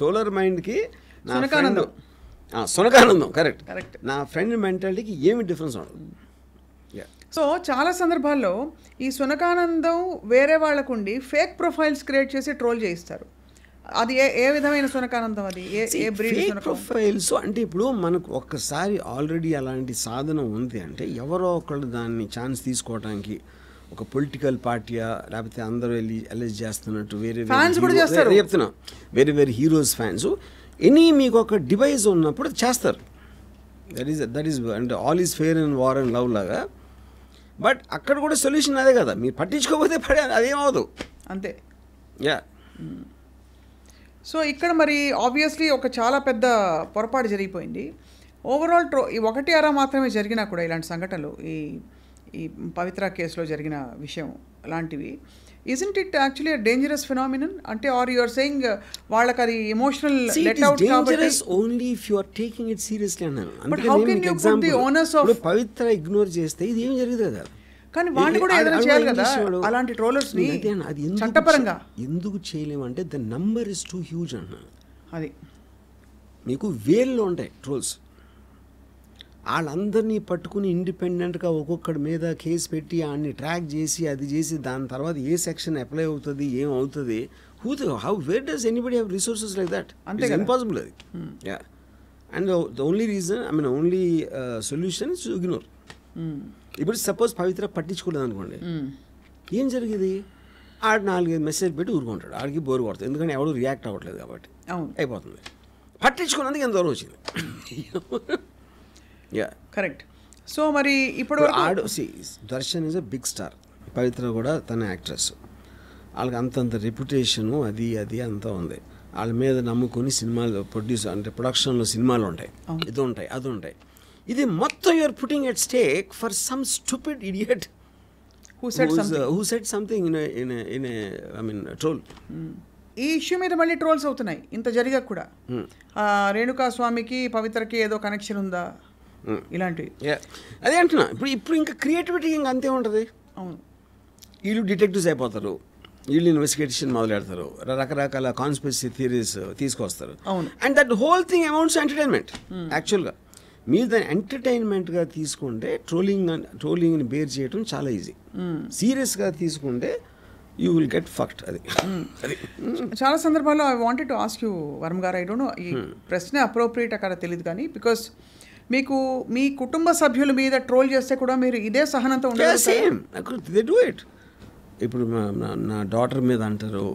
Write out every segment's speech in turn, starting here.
Solar మైండ్కి సునకానందం సునకానందం కరెక్ట్ కరెక్ట్ నా ఫ్రెండ్ మెంటాలిటీకి ఏమి డిఫరెన్స్ ఉండదు సో చాలా సందర్భాల్లో ఈ సునకానందం వేరే వాళ్ళకుండి ఫేక్ ప్రొఫైల్స్ క్రియేట్ చేసి ట్రోల్ చేయిస్తారు అది ఏ ఏ విధమైన సునకానందం అది ఏ ఏ బ్రీడ్ ప్రొఫైల్స్ అంటే ఇప్పుడు మనకు ఒక్కసారి ఆల్రెడీ అలాంటి సాధనం ఉంది అంటే ఎవరో ఒకళ్ళు దాన్ని ఛాన్స్ తీసుకోవడానికి ఒక పొలిటికల్ పార్టీయా లేకపోతే అందరూ వెళ్ళి అలెజ్ చేస్తున్నట్టు వేరే ఫ్యాన్స్ కూడా చేస్తారు చెప్తున్నా వేరే వేరే హీరోస్ ఫ్యాన్స్ ఎనీ మీకు ఒక డివైజ్ ఉన్నప్పుడు చేస్తారు దట్ ఈస్ దట్ ఈస్ అంటే all is fair and war and love లాగా బట్ అక్కడ కూడా సొల్యూషన్ అదే కదా మీరు పట్టించుకోకపోతే పడే అదేం అవదు అంతే యా సో hmm. ఇక్కడ మరి ఆబ్వియస్లీ ఒక చాలా పెద్ద పొరపాటు జరిగిపోయింది ఓవరాల్ ట్రో ఈ ఒకటి అర మాత్రమే జరిగినా కూడా ఇలాంటి సంఘటనలు ఈ ఈ పవిత్ర కేసులో జరిగిన విషయం లాంటివి isn't it actually dangerous phenomenon అంటే ఆర్ యు ఆర్ సేయింగ్ వాళ్ళకి అది emotional only if taking it seriously owners of Pavithra ignore చేస్తే ఇది ఏం జరిగింది కదా కానీ వాళ్ళు కూడా ఏదైనా చేయాలి కదా అలాంటి ట్రోలర్స్ అది చట్టపరంగా ఎందుకు చేయలేమంటే the number is too huge అన్నాను అది మీకు వేల్లో ఉంటాయి ట్రోల్స్ వాళ్ళందరినీ పట్టుకుని ఇండిపెండెంట్గా ఒక్కొక్కడి మీద కేసు పెట్టి ఆడిని ట్రాక్ చేసి అది చేసి దాని తర్వాత ఏ సెక్షన్ అప్లై అవుతుంది ఏం అవుతుంది who how where does anybody have resources like that అంటే ఇంపాసిబుల్ అది yeah and the only reason I mean only solution is ignore ఇప్పుడు సపోజ్ పవిత్ర పట్టించుకోలేదు అనుకోండి hmm. ఏం జరిగేది ఆడు నాలుగైదు మెసేజ్ పెట్టి ఊరుకుంటాడు ఆడికి బోర్ కొడుతుంది ఎందుకంటే ఎవడు రియాక్ట్ అవ్వట్లేదు కాబట్టి అయిపోతుంది పట్టించుకున్నందుకు ఎంత దూరం వచ్చింది కరెక్ట్ సో మరి ఇప్పుడు ఆడు Darshan is a big star Pavithra కూడా తన యాక్ట్రెస్ వాళ్ళకి అంతంత రెప్యుటేషను అది అది అంతా ఉంది వాళ్ళ మీద నమ్ముకొని సినిమాలు ప్రొడ్యూస్ అంటే ప్రొడక్షన్లో సినిమాలు ఉంటాయి ఇది ఉంటాయి అది ఉంటాయి ఇది మొత్తం you're putting at stake for some stupid idiot who set something in in in I mean troll ఈ ఇష్యూ మీద మళ్ళీ ట్రోల్స్ అవుతున్నాయి ఇంత జరిగా కూడా hmm. రేణుకా స్వామికి పవిత్రకి ఏదో కనెక్షన్ ఉందా Mm. ఇలాంటివి అదే అంటున్నా ఇప్పుడు ఇప్పుడు ఇంకా క్రియేటివిటీ ఇంకా అంతే ఉంటుంది అవును వీళ్ళు డిటెక్టివ్స్ అయిపోతారు వీళ్ళు ఇన్వెస్టిగేషన్ మొదలెడతారు రకరకాల కాన్స్పిరసీ థియరీస్ తీసుకొస్తారు and that whole thing amounts entertainment యాక్చువల్గా మీరు దాన్ని ఎంటర్టైన్మెంట్గా తీసుకుంటే ట్రోలింగ్ ట్రోలింగ్ని బేర్ చేయడం చాలా ఈజీ సీరియస్గా mm. తీసుకుంటే యూ విల్ గెట్ ఫక్ట్ అది mm. అది చాలా సందర్భాల్లో I wanted to ask you Varma గారు ఐ డోంట్ నో ఈ hmm. ప్రశ్న అప్రోప్రియేట్ అక్కడ తెలియదు కానీ బికాస్ మీకు మీ కుటుంబ సభ్యుల మీద ట్రోల్ చేస్తే కూడా మీరు ఇదే సహనంతో ఉండదు డూ ఇట్ ఇప్పుడు నా డాటర్ మీద అంటారు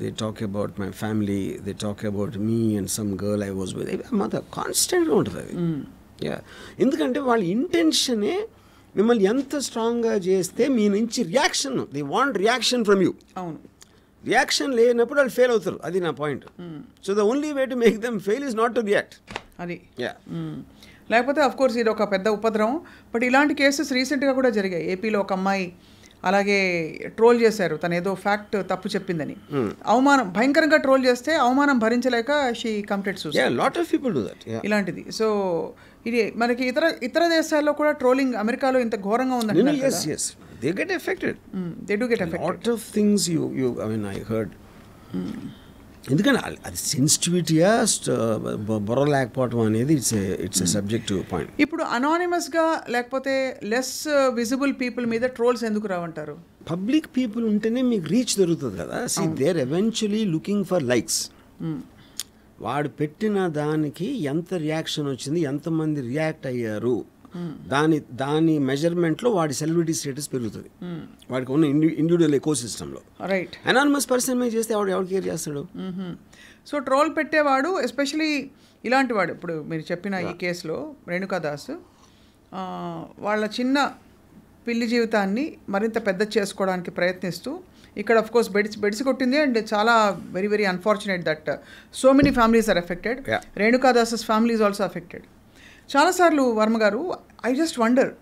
they talk about my family they talk about me and some girl I was with మాత కాన్స్టెంట్గా ఉంటుంది అది యా hmm. ఎందుకంటే వాళ్ళ ఇంటెన్షనే మిమ్మల్ని ఎంత స్ట్రాంగ్గా చేస్తే మీ నుంచి reaction they want reaction from you అవును రియాక్షన్ లేనప్పుడు వాళ్ళు ఫెయిల్ అవుతారు అది నా point so the only way to make them fail is not to react అది యా hmm. లేకపోతే కోర్స్ ఇది ఒక పెద్ద ఉపద్రవం బట్ ఇలాంటి కేసెస్ రీసెంట్గా కూడా జరిగాయి ఏపీలో ఒక అమ్మాయి అలాగే ట్రోల్ చేశారు తను ఏదో ఫ్యాక్ట్ తప్పు చెప్పిందని hmm. అవమానం భయంకరంగా ట్రోల్ చేస్తే అవమానం భరించలేక she complete lot of people ఇలాంటిది సో ఇది మనకి ఇతర ఇతర దేశాల్లో కూడా ట్రోలింగ్ అమెరికాలో ఇంత ఘోరంగా ఉందని yes yes they get affected they do get affected of things you you I mean I heard ఎందుకంటే అది సెన్సిటివిటీయా బుర్ర లేకపోవటం అనేది ఇట్స్ ఇట్స్ సబ్జెక్టివ్ పాయింట్ ఇప్పుడు అనానిమస్గా లేకపోతే లెస్ విజిబుల్ పీపుల్ మీద ట్రోల్స్ ఎందుకు రావంటారు పబ్లిక్ పీపుల్ ఉంటేనే మీకు రీచ్ దొరుకుతుంది కదా see there eventually looking for likes వాడు పెట్టిన దానికి ఎంత రియాక్షన్ వచ్చింది ఎంతమంది రియాక్ట్ అయ్యారు దాని దాని మెజర్మెంట్లో వాడి సెలబ్రిటీ స్టేటస్ పెరుగుతుంది వాడికి ఉన్న ఇండివిజువల్ ఎకో సిస్టంలో రైట్ అనానిమస్ పర్సన్ మీద చేస్తే వాడు ఎవరు కేర్ చేస్తాడు సో ట్రోల్ పెట్టేవాడు ఎస్పెషలీ ఇలాంటి వాడు ఇప్పుడు మీరు చెప్పిన ఈ కేసులో రేణుకాదాస్ వాళ్ళ చిన్న పిల్లి జీవితాన్ని మరింత పెద్ద చేసుకోవడానికి ప్రయత్నిస్తూ ఇక్కడ అఫ్ కోర్స్ బెడిసి బెడిసి కొట్టింది అండ్ చాలా very very unfortunate that so many families are affected రేణుకాదాసస్ ఫ్యామిలీస్ ఆల్సో అఫెక్టెడ్ చాలాసార్లు వర్మగారు ఐ జస్ట్ వండర్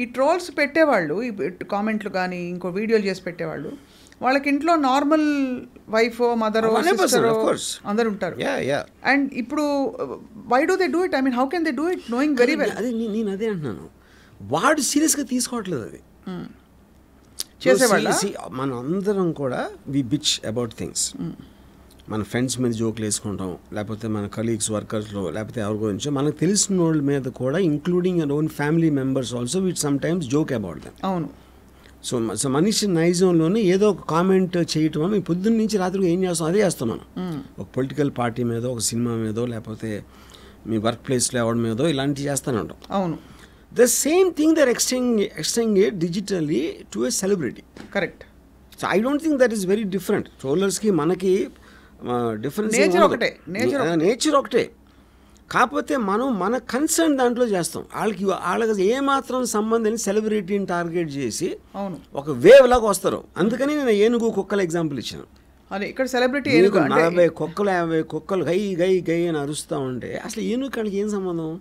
ఈ ట్రోల్స్ పెట్టేవాళ్ళు ఈ కామెంట్లు కానీ ఇంకో వీడియోలు చేసి పెట్టేవాళ్ళు వాళ్ళకి ఇంట్లో నార్మల్ వైఫ్ మదర్ అందరు ఉంటారు అండ్ ఇప్పుడు why do they do it I mean how can they do it knowing very well అదే నేను అదే అంటున్నాను వాడు సీరియస్గా తీసుకోవట్లేదు అది చేసేవాళ్ళు మనం అందరం కూడా వి బిచ్ అబౌట్ థింగ్స్ మన ఫ్రెండ్స్ మీద జోకులు వేసుకుంటాం లేకపోతే మన కలీగ్స్ వర్కర్స్లో లేకపోతే ఎవరి గురించి మనకు తెలిసిన వాళ్ళ మీద కూడా including our own family members also we sometimes joke about them అవును సో సో మనిషి నైజంలోనే ఏదో ఒక కామెంట్ చేయటం మేము పొద్దున్న నుంచి రాత్రికి ఏం చేస్తాం అదే చేస్తాం మనం ఒక పొలిటికల్ పార్టీ మీదో ఒక సినిమా మీదో లేకపోతే మీ వర్క్ ప్లేస్లో ఎవరి మీదో ఇలాంటివి చేస్తాను ఉంటాం అవును the same thing they're extend extend digitally to a celebrity correct so I don't think that is very different ట్రోలర్స్కి మనకి డిఫరెన్స్ నేచర్ ఒకటే నేచర్ నేచర్ ఒకటే కాకపోతే మనం మన కన్సర్న్ దాంట్లో చేస్తాం వాళ్ళకి వాళ్ళకి ఏమాత్రం సంబంధం సెలబ్రిటీని టార్గెట్ చేసి అవును ఒక వేవ్ లాగా వస్తారు అందుకని నేను ఏనుగు కుక్కల ఎగ్జాంపుల్ ఇచ్చాను అదే ఇక్కడ సెలబ్రిటీ ఏనుగు నలభై కుక్కలు యాభై కుక్కలు గై గై గై అని అరుస్తూ ఉంటే అసలు ఏనుగు కాడికి ఏం సంబంధం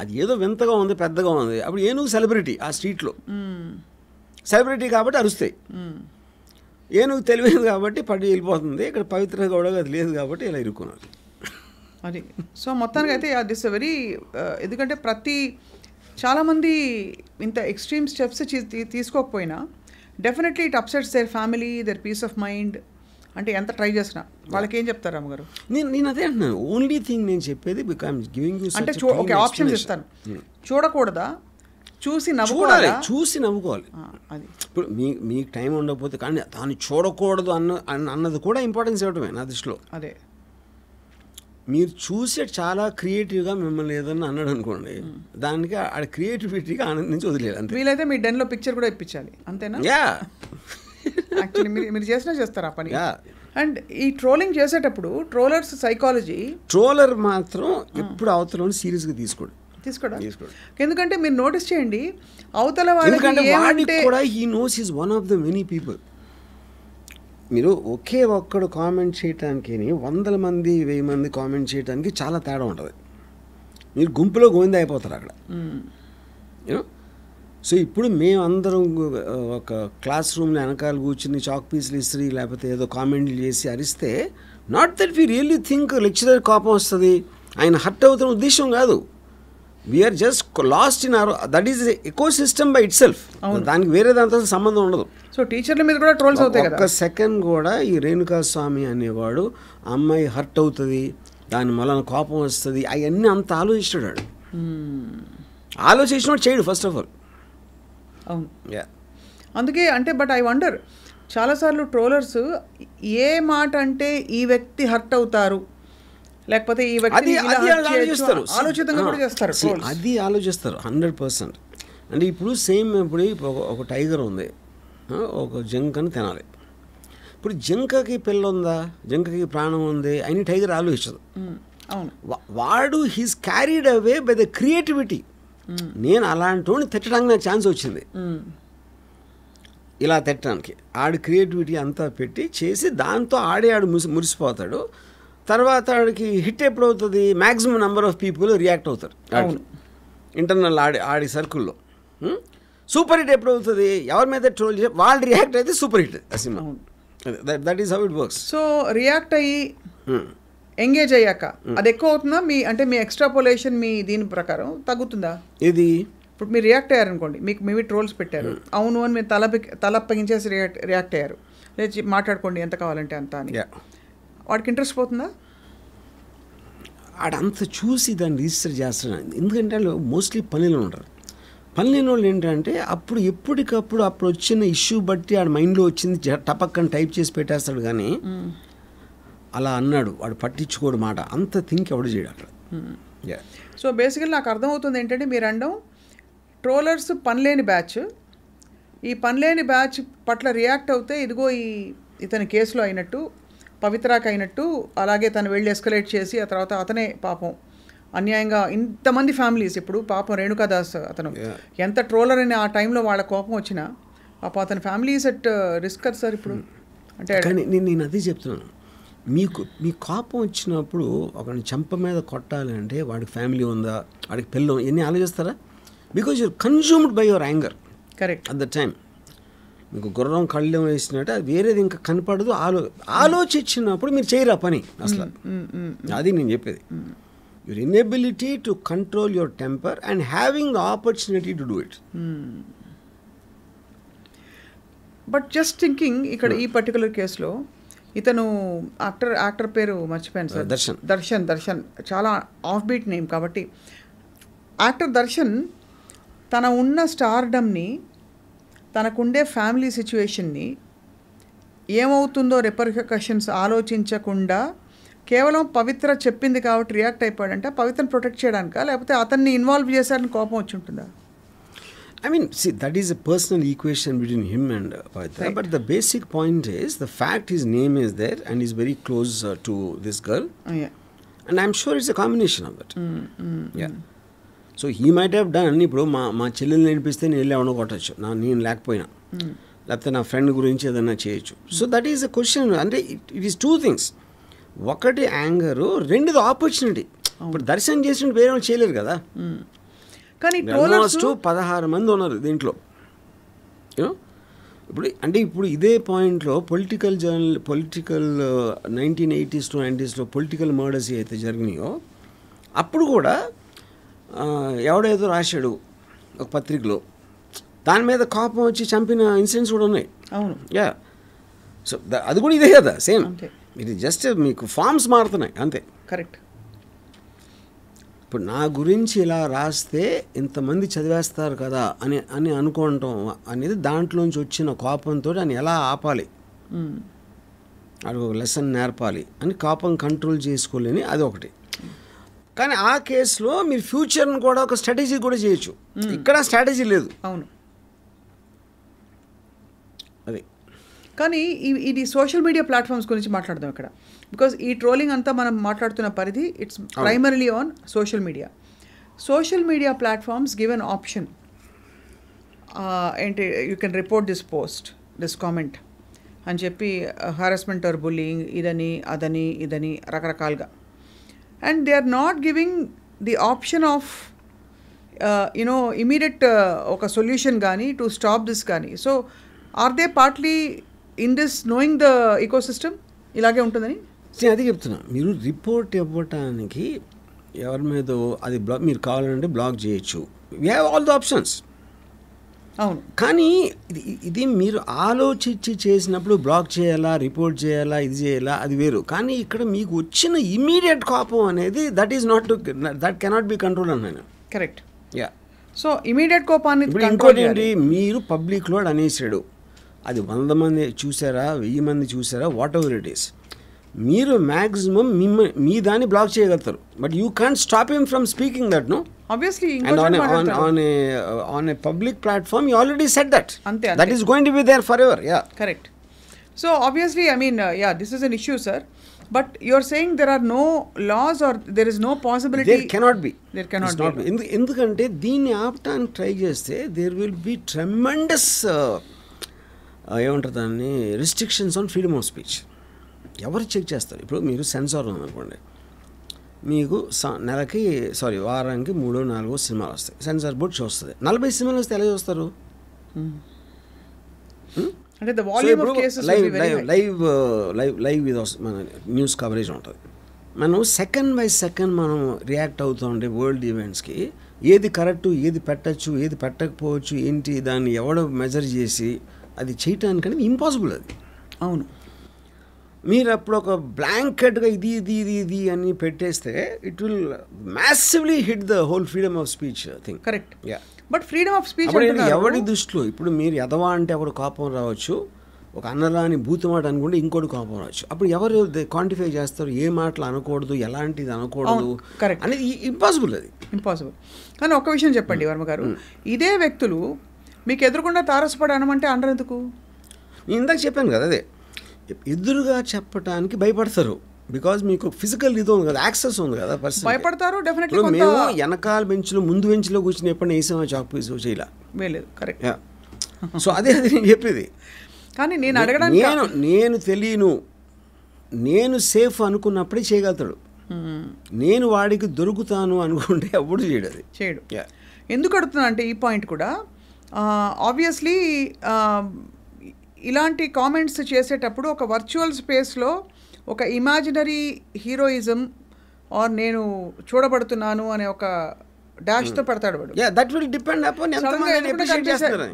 అది ఏదో వింతగా ఉంది పెద్దగా ఉంది అప్పుడు ఏనుగు సెలబ్రిటీ ఆ స్ట్రీట్లో సెలబ్రిటీ కాబట్టి అరుస్తాయి ఏనుగు తెలియదు కాబట్టి పడి వెళ్ళిపోతుంది ఇక్కడ పవిత్ర గౌడగా అది లేదు కాబట్టి ఇలా ఇరుక్కున్నారు అది సో మొత్తానికి అయితే దిస్ ఇస్ వెరీ ఎందుకంటే ప్రతి చాలామంది ఇంత ఎక్స్ట్రీమ్ స్టెప్స్ తీసుకోకపోయినా definitely it upsets their family their peace of mind అంటే ఎంత ట్రై చేసినా వాళ్ళకి ఏం చెప్తారు అమ్మగారు నేను నేను అదే అంటున్నాను ఓన్లీ థింగ్ నేను చెప్పేది బికామ్ గివింగ్ అంటే ఓకే ఆప్షన్స్ ఇస్తాను hmm. చూడకూడదా చూసి చూడాలి చూసి నవ్వుకోవాలి ఇప్పుడు మీ మీకు టైం ఉండకపోతే కానీ దాన్ని చూడకూడదు అన్న అన్నది కూడా ఇంపార్టెన్స్ ఇవ్వటమే నా దృష్టిలో అదే మీరు చూసే చాలా క్రియేటివ్గా మిమ్మల్ని ఏదన్నా అన్నాడు అనుకోండి దానికి ఆడ క్రియేటివిటీగా ఆనందించి వదిలేదు అంతే వీలైతే మీ డెన్లో పిక్చర్ కూడా ఇప్పించాలి అంతేనా యా మీరు మీరు చేసినా చేస్తారు ఆ పని అండ్ ఈ ట్రోలింగ్ చేసేటప్పుడు ట్రోలర్స్ సైకాలజీ ట్రోలర్ మాత్రం ఎప్పుడు అవతలని సీరియస్గా తీసుకోడు తీసుకోడా ఎందుకంటే మీరు నోటీస్ చేయండి అవతల వాళ్ళకి he knows one of the many people మీరు ఒకే ఒక్కడు కామెంట్ చేయటానికి వందల మంది వెయ్యి మంది కామెంట్ చేయడానికి చాలా తేడా ఉంటుంది మీరు గుంపులో గోవింద అయిపోతారు అక్కడ సో ఇప్పుడు మేమందరం ఒక క్లాస్ రూమ్లో వెనకాల కూర్చుని చాక్ పీసులు ఇస్త్రీ లేకపోతే ఏదో కామెంట్లు చేసి అరిస్తే not that we really think lecturer కోపం వస్తుంది ఆయన హర్ట్ అవుతున్న ఉద్దేశం కాదు we're just lost in our that is ecosystem by itself దానికి వేరే దాంతో సంబంధం ఉండదు సో టీచర్ల మీద కూడా ట్రోల్స్ అవుతాయి ఒక సెకండ్ కూడా ఈ రేణుకాస్వామి అనేవాడు అమ్మాయి హర్ట్ అవుతుంది దాని వలన కోపం వస్తుంది అవన్నీ అంత ఆలోచిస్తాడు hmm. ఆలోచించినోడు చేయడు ఫస్ట్ ఆఫ్ ఆల్ అందుకే అంటే బట్ ఐ వండర్ చాలాసార్లు ట్రోలర్స్ ఏ మాట అంటే ఈ వ్యక్తి హర్ట్ అవుతారు లేకపోతే ఈ వ్యక్తి ఆలోచిస్తారు ఆలోచితంగా కూడా చేస్తారు అది ఆలోచిస్తారు హండ్రెడ్ పర్సెంట్ అంటే ఇప్పుడు సేమ్ ఇప్పుడు ఒక టైగర్ ఉంది ఒక జంకని తినాలి ఇప్పుడు జింకకి పిల్ల ఉందా జింకకి ప్రాణం ఉంది అని టైగర్ ఆలోచించదు వాడు he's carried away by the creativity నేను అలాంటి తిట్టడానికి నాకు ఛాన్స్ వచ్చింది ఇలా తిట్టడానికి ఆడి క్రియేటివిటీ అంతా పెట్టి చేసి దాంతో ఆడే ఆడు మురిసిపోతాడు తర్వాత ఆడికి హిట్ ఎప్పుడవుతుంది maximum number of people react అవుతారు ఇంటర్నల్ ఆడి ఆడి సర్కుల్లో సూపర్ హిట్ ఎప్పుడవుతుంది ఎవరి మీద ట్రోల్ చేసి వాళ్ళు రియాక్ట్ అయితే సూపర్ హిట్ ఆ సినిమా that that is how it works so react అయ్యి ఎంగేజ్ hmm. అయ్యాక hmm. అది ఎక్కువ అవుతుందా మీ అంటే మీ ఎక్స్ట్రా పొల్యూషన్ మీ దీని ప్రకారం తగ్గుతుందా ఇది ఇప్పుడు మీరు రియాక్ట్ అయ్యారనుకోండి మీకు మేబీ ట్రోల్స్ పెట్టారు hmm. అవును అని మీరు తల తల రియాక్ట్ రియాక్ట్ అయ్యారు లేచి మాట్లాడుకోండి ఎంత కావాలంటే అంత అని వాడికి ఇంట్రెస్ట్ పోతుందా ఆడంత చూసి దాన్ని రిజిస్టర్ చేస్తాను ఎందుకంటే వాళ్ళు మోస్ట్లీ పనిలో ఉంటారు లేని వాళ్ళు ఏంటంటే అప్పుడు ఎప్పటికప్పుడు అప్పుడు వచ్చిన ఇష్యూ బట్టి ఆడ మైండ్లో వచ్చింది టపక్కన టైప్ చేసి పెట్టేస్తాడు కానీ అలా అన్నాడు వాడు పట్టించుకోడు మాట అంత థింక్ ఎవడు చేయడం సో బేసికల్ నాకు అర్థమవుతుంది ఏంటంటే మీరు అండం ట్రోలర్స్ పనిలేని బ్యాచ్ ఈ పనిలేని బ్యాచ్ పట్ల రియాక్ట్ అవుతే ఇదిగో ఈ ఇతని కేసులో అయినట్టు పవిత్రాకైనట్టు అలాగే తను వెళ్ళి ఎస్కలేట్ చేసి ఆ తర్వాత అతనే పాపం అన్యాయంగా ఇంతమంది ఫ్యామిలీస్ ఇప్పుడు పాపం రేణుకాదాస్ అతను ఎంత ట్రోలర్ అని ఆ టైంలో వాళ్ళ కోపం వచ్చినా పాపం అతని ఫ్యామిలీస్ అట్ రిస్క్ కదా సార్ ఇప్పుడు hmm. అంటే నేను నేను అదే చెప్తున్నాను మీకు మీ కోపం వచ్చినప్పుడు ఒక చెంప మీద కొట్టాలి అంటే వాడికి ఫ్యామిలీ ఉందా వాడికి పెళ్ళం ఇవన్నీ ఆలోచిస్తారా because you're consumed by your anger correct at the time మీకు గుర్రం కళ్ళెం వేసినట్టు అది వేరేది ఇంకా కనపడదు ఆలో ఆలోచించినప్పుడు మీరు చేయరా పని అసలు అది నేను చెప్పేది your inability to control your temper and having the opportunity to do it but just thinking ఇక్కడ ఈ పర్టికులర్ కేసులో ఇతను యాక్టర్ యాక్టర్ పేరు మర్చిపోయాను సార్ దర్శన్ దర్శన్ దర్శన్ చాలా ఆఫ్ బీట్ నేమ్ కాబట్టి యాక్టర్ దర్శన్ తన ఉన్న స్టార్డమ్ని తనకుండే ఫ్యామిలీ సిచ్యువేషన్ని ఏమవుతుందో రిపర్కషన్స్ ఆలోచించకుండా కేవలం పవిత్ర చెప్పింది కాబట్టి రియాక్ట్ అయిపోయాడంటే పవిత్రని ప్రొటెక్ట్ చేయడానికా లేకపోతే అతన్ని ఇన్వాల్వ్ చేశారని కోపం వచ్చి ఉంటుందా I mean see that is a personal equation between him and Pavithra but the basic point is the fact is name is there and is very close to this girl and I'm sure it's a combination of that yeah so he might have done ఇప్పుడు మా మా చెల్లెలు నేర్పిస్తే నేను వెళ్ళి ఎవనో కొట్టచ్చు నా నేను లేకపోయినా hmm. లేకపోతే నా ఫ్రెండ్ గురించి ఏదైనా చేయొచ్చు so that is a question అంటే ఇట్ ఈస్ టూ థింగ్స్ ఒకటి యాంగరు రెండుది ఆపర్చునిటీ ఇప్పుడు దర్శనం చేసిన వేరే వాళ్ళు చేయలేరు కదా hmm. కానీ ఆల్మోస్ట్ పదహారు మంది ఉన్నారు దీంట్లో ఇప్పుడు అంటే ఇప్పుడు ఇదే పాయింట్లో పొలిటికల్ జర్నల్ పొలిటికల్ నైన్టీన్ ఎయిటీస్లో నైంటీస్లో పొలిటికల్ మర్డర్స్ అయితే జరిగినాయో అప్పుడు కూడా ఎవడేదో రాశాడు ఒక పత్రికలో దాని మీద కోపం వచ్చి చంపిన ఇన్సిడెంట్స్ కూడా ఉన్నాయి అవును యా సో అది కూడా ఇదే కదా సేమ్ ఇది జస్ట్ మీకు ఫామ్స్ మారుతున్నాయి అంతే కరెక్ట్ ఇప్పుడు నా గురించి ఇలా రాస్తే ఇంతమంది చదివేస్తారు కదా అని అని అనుకోవటం అనేది దాంట్లోంచి వచ్చిన కోపంతో అని ఎలా ఆపాలి అది ఒక లెసన్ నేర్పాలి అని కోపం కంట్రోల్ చేసుకోలేని అది ఒకటి కానీ ఆ కేసులో మీరు ఫ్యూచర్ని కూడా ఒక స్ట్రాటజీ కూడా చేయొచ్చు ఇక్కడ స్ట్రాటజీ లేదు అవును అది కానీ ఇది సోషల్ మీడియా ప్లాట్ఫామ్స్ గురించి మాట్లాడదాం ఇక్కడ బికాజ్ ఈ ట్రోలింగ్ అంతా మనం మాట్లాడుతున్న పరిధి it's primarily on social media social media platforms give an option ఏంటి you can report this post this comment అని చెప్పి హారాస్మెంట్ ఆర్ బుల్లింగ్ ఇదని అదని ఇదని రకరకాలుగా and they are not giving the option of you know immediate ఒక solution కానీ to stop this కానీ so are they partly in this knowing the ecosystem ఇలాగే ఉంటుందని నేను అది చెప్తున్నా మీరు రిపోర్ట్ ఇవ్వటానికి ఎవరి మీద అది బ్లాక్ మీరు కావాలంటే బ్లాక్ చేయొచ్చు we have all the options అవును కానీ ఇది ఇది మీరు ఆలోచించి చేసినప్పుడు బ్లాక్ చేయాలా రిపోర్ట్ చేయాలా ఇది చేయాలా అది వేరు కానీ ఇక్కడ మీకు వచ్చిన ఇమీడియట్ కోపం అనేది that is not that cannot be control అన్నాను కరెక్ట్ యా సో ఇమీడియట్ కోపాన్ని ఇంకోటి ఏంటి మీరు పబ్లిక్లో అనేసాడు అది వంద మంది చూసారా వెయ్యి మంది చూసారా వాట్ ఎవర్ ఇట్ ఈస్ మీరు మ్యాక్సిమం మీ మీ దాన్ని బ్లాక్ చేయగలుగుతారు but you can stop him from speaking that no obviously and on on on on a public platform you already set that అంతే that is going to be there forever yeah correct so obviously I mean yeah this is an issue sir but you're saying there are no laws or there is no possibility cannot be there cannot not ఎందుకంటే దీన్ని ఆపటానికి try చేస్తే there will be tremendous ఏమంటారు దాన్ని restrictions on freedom of speech ఎవరు check చేస్తారు ఇప్పుడు మీరు సెన్సార్ ఉందనుకోండి మీకు నెలకి సారీ వారానికి మూడో నాలుగో సినిమాలు వస్తాయి సెన్సార్ బోర్డ్ చూస్తుంది నలభై సినిమాలు వస్తే ఎలా చూస్తారు లైవ్ లైవ్ లైవ్ లైవ్ వస్తుంది మన న్యూస్ కవరేజ్ ఉంటుంది మనం సెకండ్ బై సెకండ్ మనం రియాక్ట్ అవుతూ ఉండే వరల్డ్ ఈవెంట్స్కి ఏది కరెక్ట్ ఏది పెట్టచ్చు ఏది పెట్టకపోవచ్చు ఏంటి దాన్ని ఎవడో మెజర్ చేసి అది చేయటానికనేది ఇంపాసిబుల్ అది అవును మీరు అప్పుడు ఒక బ్లాంకెట్గా ఇది ఇది ఇది ఇది అని పెట్టేస్తే it will massively hit the whole freedom of speech thing correct yeah but freedom of speech ఎవరి దృష్టిలో ఇప్పుడు మీరు ఎదవా అంటే ఎవరు కోపం రావచ్చు ఒక అన్నరాని భూతమాట అనుకుంటే ఇంకోటి కోపం రావచ్చు అప్పుడు ఎవరు క్వాంటిఫై చేస్తారు ఏ మాటలు అనకూడదు ఎలాంటిది అనకూడదు కరెక్ట్ అనేది ఇంపాసిబుల్ అది ఇంపాసిబుల్ కానీ ఒక విషయం చెప్పండి hmm. వర్మ గారు hmm. ఇదే వ్యక్తులు మీకు ఎదురుకుండా తారసపడి అనరు ఎందుకు నేను ఇందాక చెప్పాను కదా అదే ఎదురుగా చెప్పడానికి భయపడతారు బికాజ్ మీకు ఫిజికల్ ఇది ఉంది కదా యాక్సెస్ ఉంది కదా పర్సన్ భయపడతారు డెఫినెట్లీ మేము వెనకాల బెంచ్లో ముందు బెంచ్లో కూర్చుని ఎప్పుడైనా వేసామో చాక్ పీస్ చేయలే వేయలేదు కరెక్ట్ సో అదే అది నేను చెప్పేది కానీ నేను అడగడానికి నేను నేను తెలియను నేను సేఫ్ అనుకున్నప్పుడే చేయగలుగుతాడు నేను వాడికి దొరుకుతాను అనుకుంటే అప్పుడు చేయడు అది చేయడు ఎందుకు అడుగుతున్నా అంటే ఈ పాయింట్ కూడా ఆబ్వియస్లీ ఇలాంటి కామెంట్స్ చేసేటప్పుడు ఒక వర్చువల్ స్పేస్లో ఒక ఇమాజినరీ హీరోయిజం ఆర్ నేను చూడబడుతున్నాను అనే ఒక డాష్తో hmm. పడతాడు వాడు that will depend upon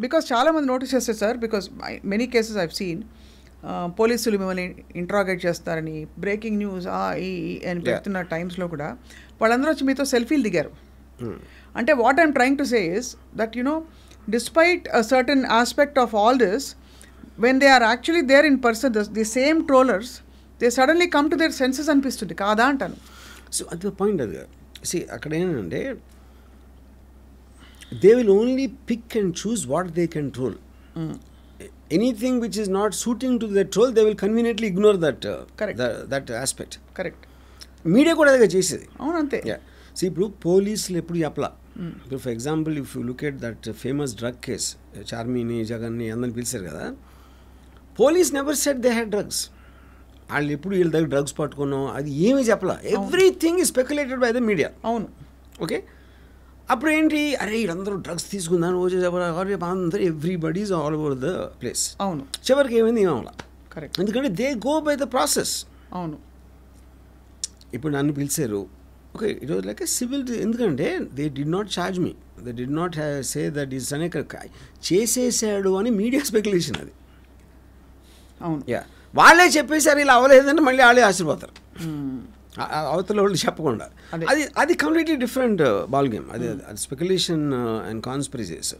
because చాలా మంది నోటీస్ చేస్తారు sir because many cases I've seen పోలీసులు మిమ్మల్ని ఇంట్రాగేట్ చేస్తారని బ్రేకింగ్ న్యూస్ ఆ ఈ అని పెడుతున్న టైమ్స్లో కూడా వాళ్ళందరూ వచ్చి మీతో సెల్ఫీలు దిగారు hmm. అంటే what I'm trying to say is that you know despite a certain aspect of all this when they are actually there in person the same trollers they suddenly come to their senses అనిపిస్తుంది కాదా అంటాను so అది point అది see అక్కడ ఏంటంటే they will only pick and choose what they can troll anything which is not suiting to the troll they will conveniently ignore that correct that aspect correct media కూడా అదే చేసేది అవునంతే so ఇప్పుడు పోలీసులు ఎప్పుడు చెప్పలా hmm. ఇప్పుడు for example if you look that famous drug case చార్మీని జగన్ని అందరిని పిలిచారు కదా police never said they had drugs వాళ్ళు ఎప్పుడు వీళ్ళ దగ్గర డ్రగ్స్ పట్టుకున్నాం అది ఏమీ చెప్పలా everything is speculated by the media అవును ఓకే అప్పుడు ఏంటి అరే వీళ్ళందరూ డ్రగ్స్ తీసుకుందాం రోజు చెప్పారు అందరూ everybody's all over the place అవును చివరికి ఏమైంది ఏమవలా కరెక్ట్ ఎందుకంటే they go by the process అవును ఇప్పుడు నన్ను పిలిచారు okay it was like civil ఎందుకంటే they did not charge me they did not say that is అనేక చేసేసాడు అని మీడియా స్పెక్యులేషన్ అది అవును వాళ్ళే చెప్పేసారు ఇలా అవ్వలేదంటే మళ్ళీ వాళ్ళే ఆశీర్పోతారు అవతల వాళ్ళు చెప్పకుండా అది అది కంప్లీట్లీ డిఫరెంట్ బాల్ గేమ్ అది అది speculation and conspiracies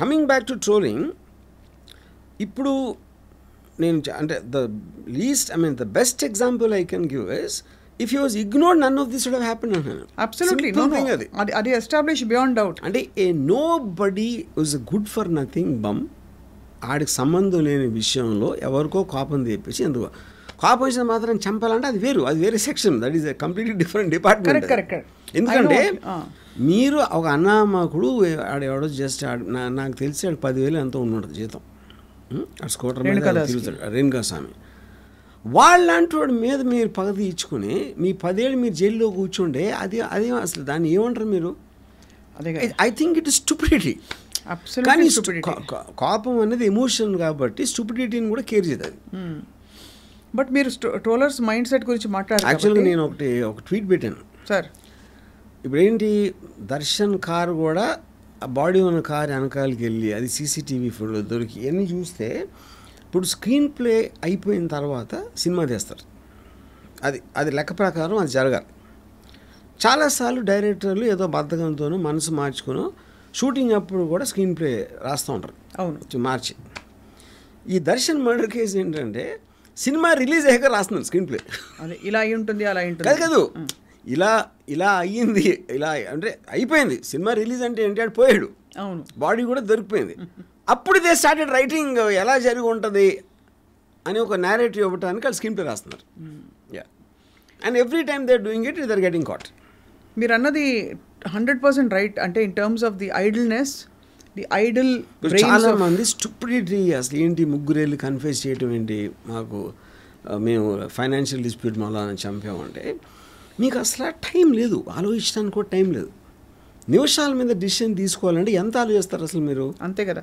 coming back to trolling ఇప్పుడు నేను అంటే the least I mean the best example I can give is if you was ignore none of this should have happen అంటాను absolutely no అది అది establish beyond doubt అంటే a nobody is good for nothing bum ఆడికి సంబంధం లేని విషయంలో ఎవరికో కోపం తెప్పించి ఎందుకు కోపం మాత్రం చంపాలంటే అది వేరు అది వేరే section that is completely different department ఎందుకంటే uh. మీరు ఒక అన్నామాకుడు ఎవడో జస్ట్ నాకు తెలిసి ఆడు పదివేలు ఎంతో ఉన్నాడు జీతం స్కూటర్ తిరుగుతాడు రేణుకా స్వామి వాళ్ళంటోడి మీద మీరు పగ తీర్చుకుని మీ పదేళ్ళు మీరు జైల్లో కూర్చుంటే అది అదే అసలు దాన్ని ఏమంటారు మీరు I think it is stupidity కానీ కోపం అనేది ఎమోషన్ కాబట్టి స్టూపిడిటీని కూడా కేర్ చేయదు బట్ మీరు ట్రోలర్స్ మైండ్ సెట్ గురించి మాట్లాడారు యాక్చువల్గా నేను ఒకటి ఒక ట్వీట్ పెట్టాను సార్ ఇప్పుడు ఏంటి దర్శన్ కారు కూడా ఆ బాడీ ఉన్న కారు వెనకాలకి వెళ్ళి అది సీసీటీవీ ఫోటోలు దొరికి ఇవన్నీ చూస్తే ఇప్పుడు స్క్రీన్ ప్లే అయిపోయిన తర్వాత సినిమా తీస్తారు అది అది లెక్క ప్రకారం అది జరగాలి చాలాసార్లు డైరెక్టర్లు ఏదో బద్ధకంతోనో మనసు మార్చుకునో షూటింగ్ అప్పుడు కూడా స్క్రీన్ ప్లే రాస్తూ ఉంటారు అవును మార్చి ఈ దర్శన్ మర్డర్ కేసు ఏంటంటే సినిమా రిలీజ్ అయ్యాక రాస్తున్నారు స్క్రీన్ ప్లే ఇలా అయి ఉంటుంది అలా ఉంటుంది కాదు ఇలా ఇలా అయ్యింది ఇలా అంటే అయిపోయింది సినిమా రిలీజ్ అంటే ఏంటి పోయాడు అవును బాడీ కూడా దొరికిపోయింది అప్పుడు దే స్టార్టెడ్ రైటింగ్ ఎలా జరిగి ఉంటుంది అని ఒక నేరేటివ్ ఇవ్వటానికి వాళ్ళు స్క్రీన్ ప్లే రాస్తున్నారు yeah and every time they doing it they're getting caught మీరు అన్నది హండ్రెడ్ పర్సెంట్ రైట్ అంటే in terms of the idleness the idle చాలా మంది స్టూపిడిటీ అసలు ఏంటి ముగ్గురేళ్ళు కన్ఫ్యూజ్ చేయటం ఏంటి మాకు మేము ఫైనాన్షియల్ డిస్ప్యూట్ మళ్ళా చంపామంటే మీకు అసలు టైం లేదు ఆలోచించడానికి కూడా టైం లేదు నిమిషాల మీద డిసిషన్ తీసుకోవాలంటే ఎంత ఆలోచిస్తారు అసలు మీరు అంతే కదా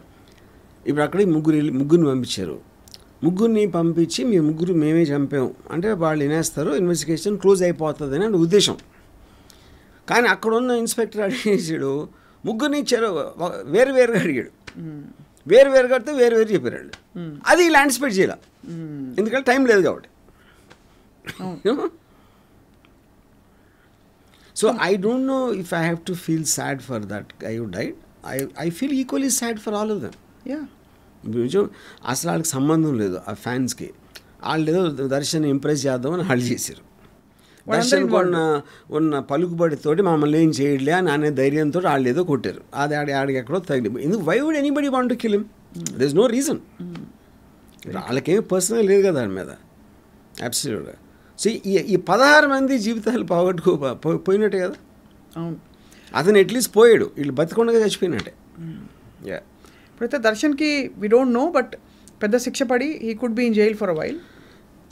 ఇప్పుడు అక్కడే ముగ్గురు వెళ్ళి ముగ్గురిని పంపించారు ముగ్గురిని పంపించి మీ ముగ్గురు మేమే చంపాం అంటే వాళ్ళు వినేస్తారు ఇన్వెస్టిగేషన్ క్లోజ్ అయిపోతుంది అని ఉద్దేశం కానీ అక్కడున్న ఇన్స్పెక్టర్ అడిగేసాడు ముగ్గురిని చెరు వేరు వేరుగా అడిగాడు వేరు వేరు కడితే వేరు వేరు చెప్పారు వాళ్ళు అది ల్యాండ్ స్పెడ్ చేయాలి ఎందుకంటే టైం లేదు కాబట్టి so I don't know if I have to feel sad for that I would diet I I feel equally sad for all of them yeah అసలు వాళ్ళకి సంబంధం లేదు ఆ ఫ్యాన్స్కి వాళ్ళు ఏదో దర్శన్ ఇంప్రెస్ చేద్దామని వాళ్ళు చేశారు దర్శన్ ఉన్న ఉన్న పలుకుబడితోటి మమ్మల్ని ఏం చేయలే అని అనే ధైర్యంతో వాళ్ళు ఏదో కొట్టారు అది ఆడి ఆడికి ఎక్కడో తగిలి ఎందుకు why would anybody want to kill him there is no reason వాళ్ళకేం పర్సనల్ లేదు కదా దాని మీద అబ్సల్యూట్గా సో ఈ ఈ పదహారు మంది జీవితాలు పోగొట్టుకో పోయినట్టే కదా అవును అతను ఎట్లీస్ట్ పోయాడు వీళ్ళు బతికొండగా చచ్చిపోయినట్టే యా hmm. ఇప్పుడైతే దర్శన్కి వీ డోంట్ నో బట్ పెద్ద శిక్ష పడి he could be in jail for a wild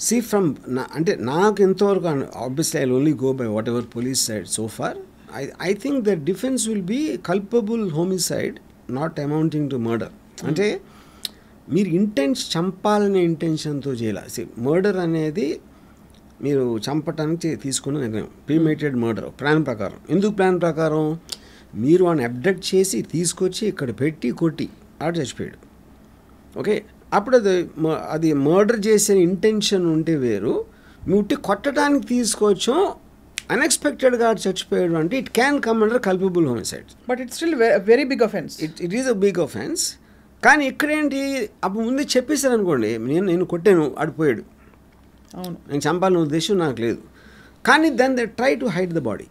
see from నా అంటే నాకు ఎంతవరకు obviously I only go by whatever police side so far I I think the defence will be culpable homicide not amounting to murder అంటే మీరు intense చంపాలనే ఇంటెన్షన్తో చేయాలి murder అనేది మీరు చంపటానికి తీసుకున్న నిర్ణయం ప్రీమేటెడ్ మర్డర్ ప్లాన్ ప్రకారం ఎందుకు ప్లాన్ ప్రకారం మీరు వాడిని అబ్డక్ట్ చేసి తీసుకొచ్చి ఇక్కడ పెట్టి కొట్టి ఆడ చచ్చిపోయాడు ఓకే అప్పుడు అది అది మర్డర్ చేసే ఇంటెన్షన్ ఉంటే వేరు ముట్టి కొట్టడానికి తీసుకొచ్చాం అన్ఎక్స్పెక్టెడ్గా చచ్చిపోయాడు అంటే it can come under culpable side but it's still very big offence it it is a big offence కానీ ఇక్కడేంటి అప్పుడు ముందే చెప్పేశారు అనుకోండి నేను నేను కొట్టాను ఆడిపోయాడు అవును నేను చంపాలన్న ఉద్దేశం నాకు లేదు కానీ then they try to hide the body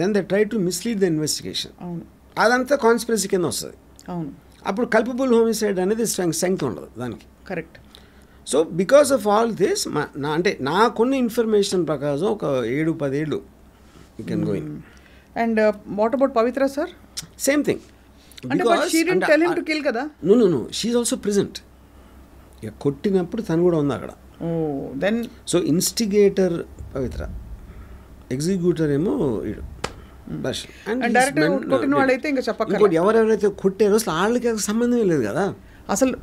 then they try to mislead the investigation అవును అదంతా కాన్స్పిరసీ కింద వస్తుంది అవును అప్పుడు కల్పబుల్ హోమిసైడ్ అనేది శంక ఉండదు దానికి correct so because of all this నా అంటే నాకున్న ఇన్ఫర్మేషన్ ప్రకారం ఒక ఏడు పదేళ్ళు you can going and what about Pavithra sir same thing కదా షీఈ్ ఆల్సో ప్రెజెంట్ ఇక కొట్టినప్పుడు తను కూడా ఉంది అక్కడ then so instigator Pavithra executor ఏమో వీడు డైరెక్టర్ కొట్టిన ఇంకా చెప్పక్కర్లేదు ఎవరెవరైతే కొట్టారో అసలు వాళ్ళకి సంబంధం లేదు కదా అసలు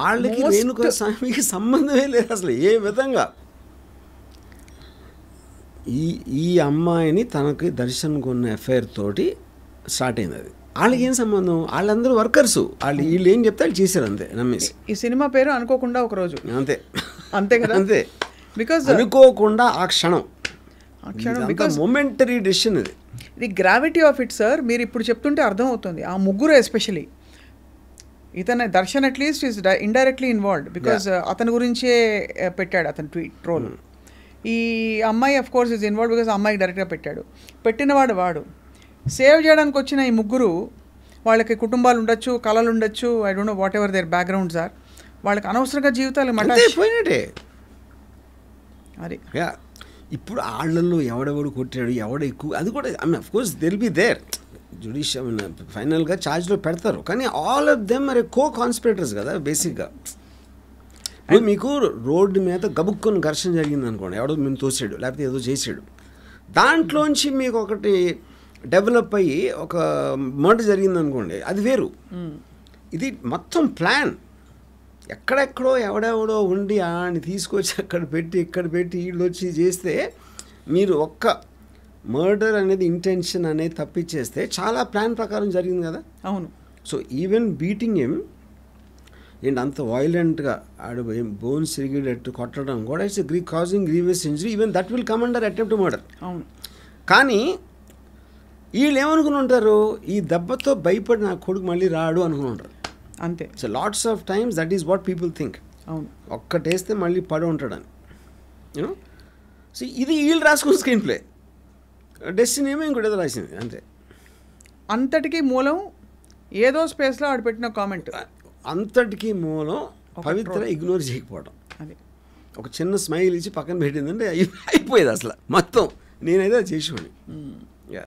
వాళ్ళకి రేణుక స్వామికి సంబంధమే లేదు అసలు ఏ విధంగా ఈ ఈ అమ్మాయిని తనకి దర్శన్ కొన్న ఎఫ్ఐఆర్ తోటి స్టార్ట్ అయింది అది వాళ్ళకి ఏం సంబంధం వాళ్ళందరూ వర్కర్స్ వాళ్ళు hmm. వీళ్ళు ఏం చెప్తే వాళ్ళు చేశారు అంతే నమ్మేసి ఈ సినిమా పేరు అనుకోకుండా ఒక రోజు అంతే అంతే కదా అంతే బికాజ్ అనుకోకుండా ఆ క్షణం మొమెంటరీ డిసిషన్ ఇది ఇది గ్రావిటీ ఆఫ్ ఇట్ సార్ మీరు ఇప్పుడు చెప్తుంటే అర్థం అవుతుంది ఆ ముగ్గురు ఎస్పెషలీ ఇతను Darshan at least is indirectly involved because అతని గురించే uh, పెట్టాడు అతను ట్వీట్ ట్రోల్ hmm. ఈ అమ్మాయి of course is involve because అమ్మాయికి డైరెక్ట్గా పెట్టాడు పెట్టినవాడు వాడు సేవ్ చేయడానికి వచ్చిన ఈ ముగ్గురు వాళ్ళకి కుటుంబాలు ఉండొచ్చు కళలు ఉండొచ్చు I don't know whatever their background sir వాళ్ళకి అనవసరంగా జీవితాలు మళ్ళీ అదే ఇప్పుడు ఆళ్లలో ఎవడెవడు కొట్టాడు ఎవడ ఎక్కువ అది కూడా I mean of course they'll be there judiciary ఫైనల్గా ఛార్జ్లో పెడతారు కానీ ఆల్ ఆఫ్ దెమ్ మరి కో కాన్స్పిరేటర్స్ కదా బేసిక్గా ఇప్పుడు మీకు రోడ్డు మీద గబుక్కుని ఘర్షణ జరిగింది అనుకోండి ఎవడో మేము తోసాడు లేకపోతే ఏదో చేసాడు దాంట్లోంచి మీకు ఒకటి డెవలప్ అయ్యి ఒక మర్డర్ జరిగింది అనుకోండి అది వేరు ఇది మొత్తం ప్లాన్ ఎక్కడెక్కడో ఎవడెవడో ఉండి ఆడిని తీసుకొచ్చి అక్కడ పెట్టి ఇక్కడ పెట్టి వీళ్ళు వచ్చి చేస్తే మీరు ఒక్క మర్డర్ అనేది ఇంటెన్షన్ అనేది తప్పించేస్తే చాలా ప్లాన్ ప్రకారం జరిగింది కదా అవును సో ఈవెన్ బీటింగ్ ఏం అండ్ అంత వైలెంట్గా ఆడు బోన్స్ సిరిగిడట్టు కొట్టడం కూడా it's gree causing grievous injury even that will come under attempt murder అవును కానీ వీళ్ళు ఏమనుకుని ఉంటారు ఈ దెబ్బతో భయపడి నా కొడుకు మళ్ళీ రాడు అనుకుని ఉంటారు అంతే so lots of times that is what people think అవును ఒక్కటేస్తే మళ్ళీ పడి ఉంటాడని యూనో సో ఇది వీళ్ళు రాసుకున్న స్క్రీన్ ప్లే డెస్టిన్ ఏమో ఇంకోటేదో రాసింది అంతే అంతటికీ మూలం ఏదో స్పేస్లో పెట్టిన కామెంట్ అంతటికీ మూలం పవిత్ర ఇగ్నోర్ చేయకపోవడం అదే ఒక చిన్న స్మైల్ ఇచ్చి పక్కన పెట్టిందంటే అయిపోయేది అసలు మొత్తం నేనైతే చేసుకోండి